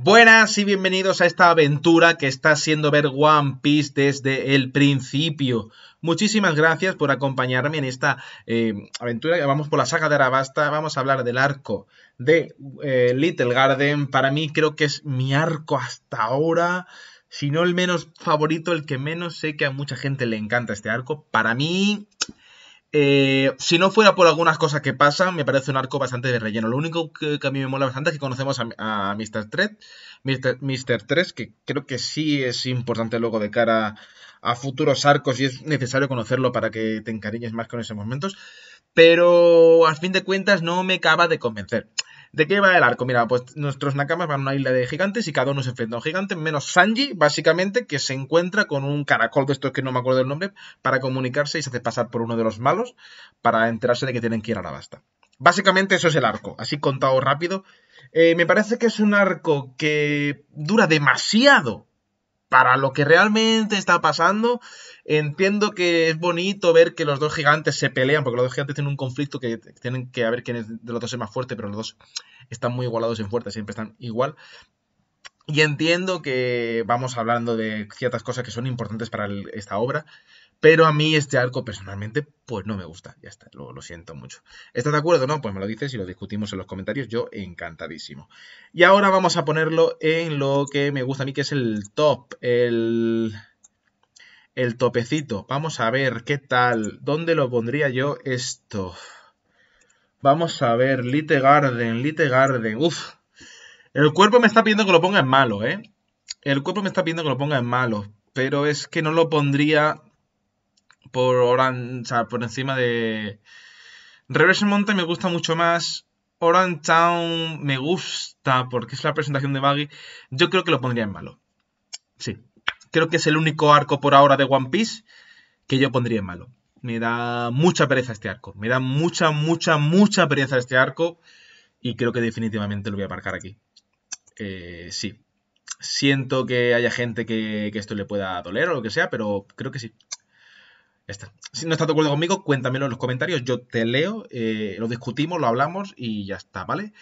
Buenas y bienvenidos a esta aventura que está siendo ver One Piece desde el principio. Muchísimas gracias por acompañarme en esta eh, aventura. Vamos por la saga de Arabasta, vamos a hablar del arco de eh, Little Garden. Para mí creo que es mi arco hasta ahora, si no el menos favorito, el que menos sé que a mucha gente le encanta este arco. Para mí eh, si no fuera por algunas cosas que pasan, me parece un arco bastante de relleno. Lo único que, a mí me mola bastante es que conocemos a, Mr. Mister 3, que creo que sí es importante luego de cara a, a futuros arcos y es necesario conocerlo para que te encariñes más con esos momentos. Pero al fin de cuentas no me acaba de convencer. ¿De qué va el arco? Mira, pues nuestros nakamas van a una isla de gigantes y cada uno se enfrenta a un gigante, menos Sanji, básicamente, que se encuentra con un caracol de estos que no me acuerdo el nombre, para comunicarse y se hace pasar por uno de los malos para enterarse de que tienen que ir a la basta. Básicamente eso es el arco, así contado rápido. Eh, me parece que es un arco que dura demasiado para lo que realmente está pasando, entiendo que es bonito ver que los dos gigantes se pelean, porque los dos gigantes tienen un conflicto que tienen que ver quién de los dos es más fuerte, pero los dos están muy igualados en fuerza, siempre están igual. Y entiendo que vamos hablando de ciertas cosas que son importantes para esta obra, pero a mí este arco personalmente, pues no me gusta. Ya está, lo, siento mucho. ¿Estás de acuerdo? No, pues me lo dices y lo discutimos en los comentarios. Yo encantadísimo. Y ahora vamos a ponerlo en lo que me gusta a mí, que es el top, el, el topecito. Vamos a ver qué tal, dónde lo pondría yo esto. Vamos a ver, Lite Garden, Lite Garden. Uf, el cuerpo me está pidiendo que lo ponga en malo, ¿eh? El cuerpo me está pidiendo que lo ponga en malo, pero es que no lo pondría por, por encima de... Reverse Mountain me gusta mucho más. Orange Town me gusta porque es la presentación de Baggy. Yo creo que lo pondría en malo. Sí. Creo que es el único arco por ahora de One Piece que yo pondría en malo. Me da mucha pereza este arco. Me da mucha, mucha, mucha pereza este arco. Y creo que definitivamente lo voy a aparcar aquí. Eh, sí. Siento que haya gente que, que esto le pueda doler o lo que sea, pero creo que sí. Si no estás de acuerdo conmigo, cuéntamelo en los comentarios. Yo te leo, eh, lo discutimos, lo hablamos y ya está, ¿vale?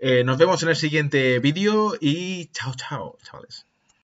Eh, nos vemos en el siguiente vídeo y chao, chao, chavales.